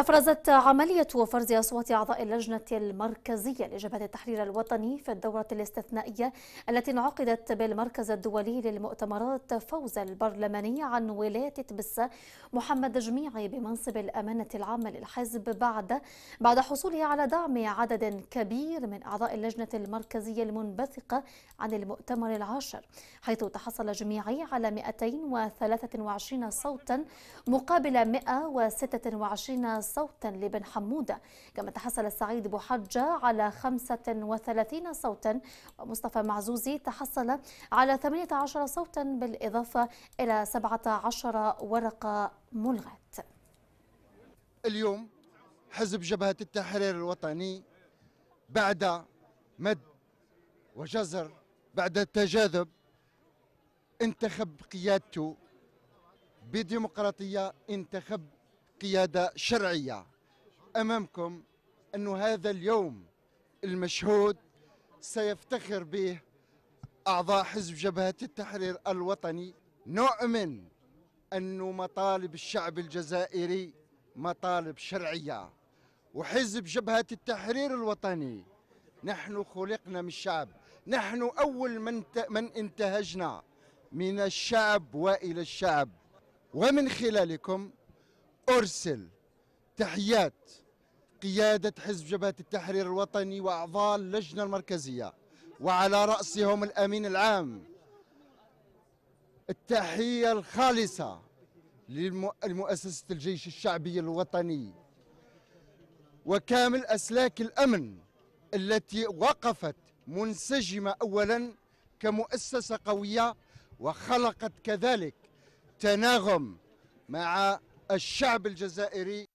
أفرزت عملية فرز أصوات أعضاء اللجنة المركزية لجبهة التحرير الوطني في الدورة الاستثنائية التي انعقدت بالمركز الدولي للمؤتمرات فوز البرلماني عن ولاية تبسة محمد جميعي بمنصب الأمانة العامة للحزب بعد بعد حصوله على دعم عدد كبير من أعضاء اللجنة المركزية المنبثقة عن المؤتمر العاشر حيث تحصل جميعي على 223 صوتا مقابل 126 صوتا لبن حمودة كما تحصل سعيد بوحجة على 35 صوتا ومصطفى معزوزي تحصل على 18 صوتا بالإضافة إلى 17 ورقة ملغاة اليوم حزب جبهة التحرير الوطني بعد مد وجزر بعد تجاذب انتخب قيادته بديمقراطية انتخب قيادة شرعية أمامكم أن هذا اليوم المشهود سيفتخر به أعضاء حزب جبهة التحرير الوطني نؤمن أن مطالب الشعب الجزائري مطالب شرعية وحزب جبهة التحرير الوطني نحن خلقنا من الشعب نحن أول من, من انتهجنا من الشعب وإلى الشعب ومن خلالكم أرسل تحيات قيادة حزب جبهة التحرير الوطني وأعضاء اللجنة المركزية وعلى رأسهم الأمين العام التحية الخالصة لمؤسسة الجيش الشعبي الوطني وكامل أسلاك الأمن التي وقفت منسجمة أولا كمؤسسة قوية وخلقت كذلك تناغم مع الشعب الجزائري